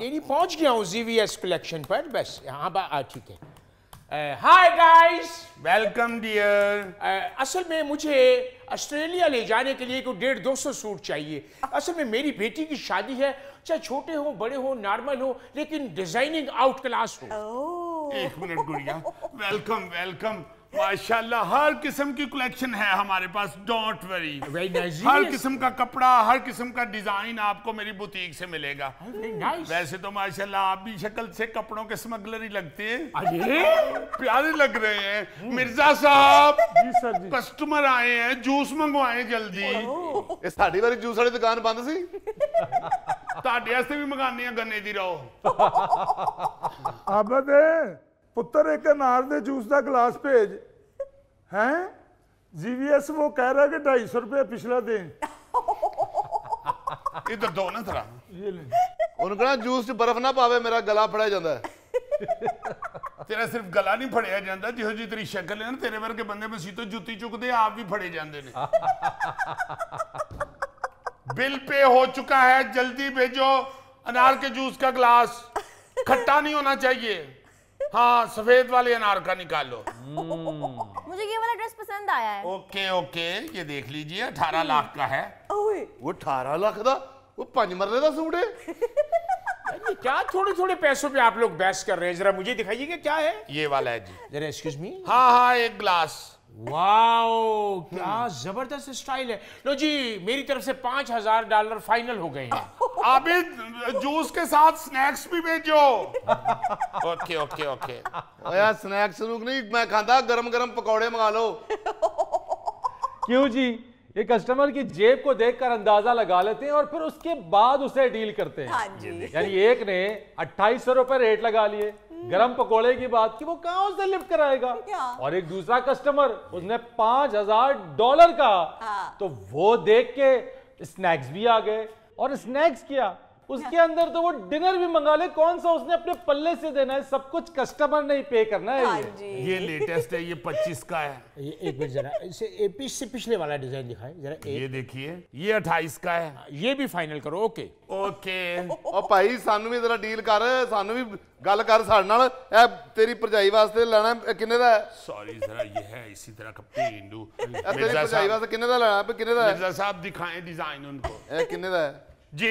Dairy पहुंच गया हूँ जीवीएस कलेक्शन पर बस यहाँ पर ठीक है हाय गाइस वेलकम डियर असल में मुझे ऑस्ट्रेलिया ले जाने के लिए कोई डेढ़ दो सौ सूट चाहिए असल में मेरी बेटी की शादी है चाहे छोटे हो बड़े हो नॉर्मल हो लेकिन डिजाइनिंग आउट क्लास हो oh. एक मिनट गुड़िया वेलकम वेलकम माशाल्लाह हर किस्म की कलेक्शन है हमारे पास डोंट वरी nice. हर किस्म का कपड़ा हर किस्म का डिजाइन आपको मेरी बुटीक से मिलेगा nice. वैसे तो माशाल्लाह आप भी शक्ल से कपड़ों के स्मगलर ही लगते हैं प्यारे लग रहे हैं मिर्जा साहब कस्टमर आए हैं जूस मंगवाए जल्दी oh। साड़ी वाली जूस वाली दुकान बंद सी ਤੁਹਾਡੇ भी ਮੰਗਾਨੀ ਆ ਗੰਨੇ ਦੀ ਰੋ ਆਬਦ ਪੁੱਤਰ ਇੱਕ ਅਨਾਰ ਦੇ ਜੂਸ ਦਾ हैं जीवीएस वो कह रहा है कि ढाई सौ रुपया पिछला दें इधर दो ना थोड़ा ये ले उनको ना जूस च बर्फ ना पावे मेरा गला फड़िया जाता है तेरा सिर्फ गला नहीं ਗਲਾ जाता ਫੜਿਆ जी तेरी शक्ल है ना तेरे वर्ग के बंदे मसीह तो ਜੁੱਤੀ चुकते आप भी फड़े जाते हैं बिल पे हो चुका है जल्दी भेजो अनार के जूस का ग्लास खट्टा नहीं होना चाहिए हाँ सफेद वाले अनार का निकालो hmm. पसंद आया है ओके ओके ये देख लीजिए अठारह लाख का है ओए वो अठारह लाख का वो पांच मरले का सूट है ये क्या थोड़े थोड़े पैसों पे आप लोग बहस कर रहे हैं जरा मुझे दिखाइए क्या है ये वाला है जी जरा एक्सक्यूज मी हाँ हाँ एक ग्लास वाओ हम्म। क्या जबरदस्त स्टाइल है लो जी मेरी तरफ से पांच हजार डॉलर फाइनल हो गए हैं आबिद जूस के साथ स्नैक्स भी भेजो ओके ओके ओके यार स्नैक्स रुक नहीं मैं खाता गरम गरम पकौड़े मंगा लो क्यों जी ये कस्टमर की जेब को देखकर अंदाजा लगा लेते हैं और फिर उसके बाद उसे डील करते हैं हाँ जी यानी एक ने अट्ठाईस सौ रुपए रेट लगा लिए गरम पकोड़े की बात की वो कहा उससे लिफ्ट कराएगा और एक दूसरा कस्टमर उसने पांच हजार डॉलर का हाँ। तो वो देख के स्नैक्स भी आ गए और स्नैक्स किया उसके अंदर तो वो डिनर भी मंगा ले कौन सा उसने अपने पल्ले से देना है सब कुछ कस्टमर नहीं पे करना है ये हाँ ये लेटेस्ट है ये पच्चीस का है ये एक मिनट जरा इसे पिछ से पिछले वाला डिजाइन दिखाए जरा ये देखिए ये अट्ठाईस का है हाँ, ये भी फाइनल करो ओके ओके और भाई सानू भी जरा डील कर सानू भी गल कर साढ़े नाल ए तेरी ਭਰਜਾਈ ਵਾਸਤੇ ਲੈਣਾ ਕਿੰਨੇ ਦਾ ਸੌਰੀ ਜ਼ਰਾ ਇਹ ਹੈ ਇਸੇ ਤਰ੍ਹਾਂ ਕਾ ਪੇਂਡੂ ਤੇਰੀ ਭਰਜਾਈ ਵਾਸਤੇ ਕਿੰਨੇ ਦਾ ਲੈਣਾ ਕਿੰਨੇ ਦਾ ਮਿਰਜ਼ਾ ਸਾਹਿਬ ਦਿਖਾਏ ਡਿਜ਼ਾਈਨ ਉਨਕੋ ਇਹ ਕਿੰਨੇ ਦਾ ਹੈ ਜੀ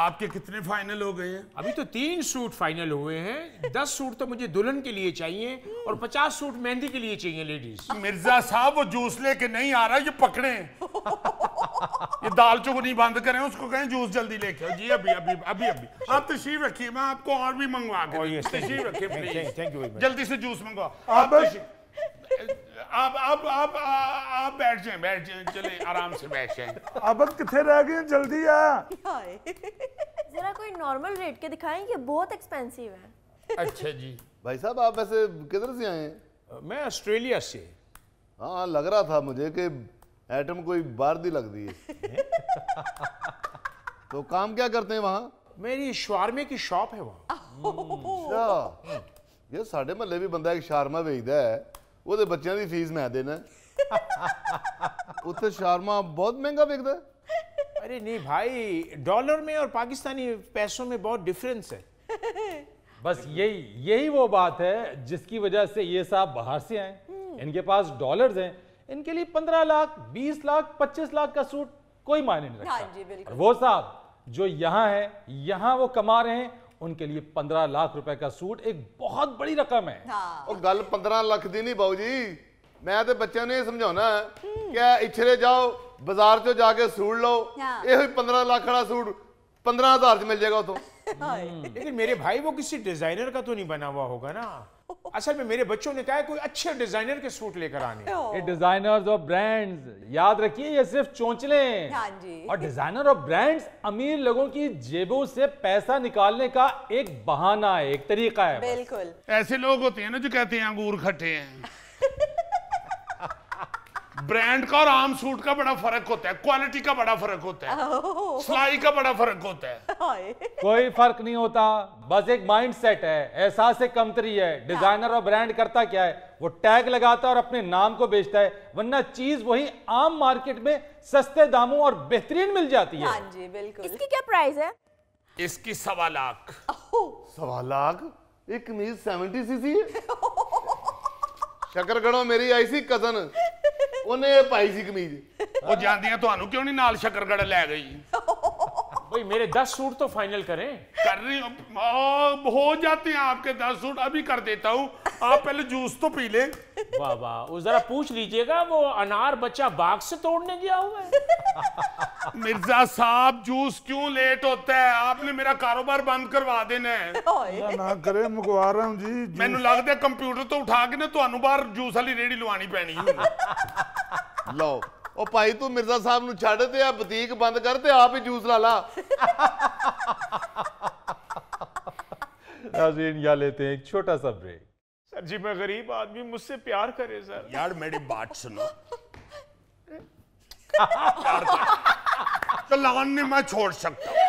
आपके कितने फाइनल हो गए हैं अभी तो तीन सूट फाइनल हुए हैं दस सूट तो मुझे दुल्हन के लिए चाहिए और पचास सूट मेहंदी के लिए चाहिए लेडीज मिर्जा साहब वो जूस लेके नहीं आ रहा ये पकड़े ये दाल चुगनी बंद करें उसको कहें जूस जल्दी लेके जी अभी अभी अभी अभी आप तशरीफ रखिए मैं आपको और भी मंगवा के oh, तशरीफ रखिए जल्दी से जूस मंगवा आप आप आप आप आप बैठ जाएं बैठ जाएं चले आराम से बैठ जाएं अब कितने रह गए जल्दी आ जरा कोई नॉर्मल रेट के दिखाएं ये बहुत एक्सपेंसिव है अच्छा जी भाई साहब आप वैसे किधर से आए हैं मैं ऑस्ट्रेलिया से हाँ लग रहा था मुझे कि एटम कोई बार दी लग दी है तो काम क्या करते हैं वहाँ मेरी शारमे की शॉप है वहाँ अच्छा। ये साढ़े महल्ले भी बंदा एक शारमा बेचता है ਉਹਦੇ तो बच्चों की फीस मैं देना उत्तर शर्मा बहुत महंगा बिकता अरे नहीं भाई डॉलर में और पाकिस्तानी पैसों में बहुत डिफरेंस है बस यही यही वो बात है जिसकी वजह से ये साहब बाहर से आए इनके पास डॉलर्स हैं इनके लिए पंद्रह लाख बीस लाख पच्चीस लाख का सूट कोई मायने नहीं रखता हाँ जी, वो साहब जो यहाँ है यहाँ वो कमा रहे हैं उनके लिए पंद्रह लाख रुपए का सूट एक बहुत बड़ी रकम है हाँ। और गल पंद्रह लाख दी नहीं बहू जी मैं तो बच्चों ने यह समझा कि इछले जाओ बाजार चो जाके सूट लो हाँ। ये पंद्रह लाख का सूट पंद्रह हजार मिल जाएगा उतो लेकिन मेरे भाई वो किसी डिजाइनर का तो नहीं बना हुआ होगा ना असल में मेरे बच्चों ने कहा है कोई अच्छे डिजाइनर के सूट लेकर आने ये डिजाइनर्स और ब्रांड्स याद रखिए ये सिर्फ चोंचले हाँ और डिजाइनर और ब्रांड्स अमीर लोगों की जेबों से पैसा निकालने का एक बहाना है एक तरीका है बिल्कुल ऐसे लोग होते हैं ना जो कहते हैं अंगूर खटे हैं ब्रांड का और आम सूट का बड़ा फर्क होता है क्वालिटी का बड़ा फर्क होता है सिलाई का बड़ा फर्क होता है कोई फर्क नहीं होता बस एक माइंड सेट है एहसास से कमतरी है डिजाइनर और ब्रांड करता क्या है वो टैग लगाता है और अपने नाम को बेचता है वरना चीज वही आम मार्केट में सस्ते दामों और बेहतरीन मिल जाती है हाँ जी बिल्कुल इसकी क्या प्राइस है इसकी सवा लाख सवा लाख एक मीज सेवेंटी सीसी शकरगढ़ों मेरी आई सी कजन उन्हें ਉਹਨੇ ਪਾਈ ਸੀ ਕਮੀਜ਼ ਉਹ ਜਾਂਦੀਆਂ ਤੁਹਾਨੂੰ ਕਿਉਂ ਨਹੀਂ ਨਾਲ ਸ਼ਕਰਗੜ ले गई भाई मेरे दस सूट तो फाइनल करें कर रही हूँ हो जाते हैं आपके दस सूट अभी कर देता हूँ आप पहले जूस तो पी लें वाह वाह उस जरा पूछ लीजिएगा वो अनार बच्चा बाग से तोड़ने गया हुआ है मिर्जा साहब जूस क्यों लेट होता है आपने मेरा कारोबार बंद करवा देना है ना करे मुकवा रहा हूँ जी मैं लगता है कंप्यूटर तो उठा के ना तो बार जूस वाली रेहड़ी लुवानी पैनी लो ਉਹ ਭਾਈ ਤੂੰ ਮਿਰਜ਼ਾ ਸਾਹਿਬ ਨੂੰ ਛੱਡ ਤੇ ਆ ਬੁਟੀਕ ਬੰਦ ਕਰ ਤੇ ਆਪ ਹੀ लेते हैं एक छोटा सा ब्रेक सर जी मैं गरीब आदमी मुझसे प्यार करे सर यार मेरी बात सुनो तो- चलान नहीं मैं छोड़ सकता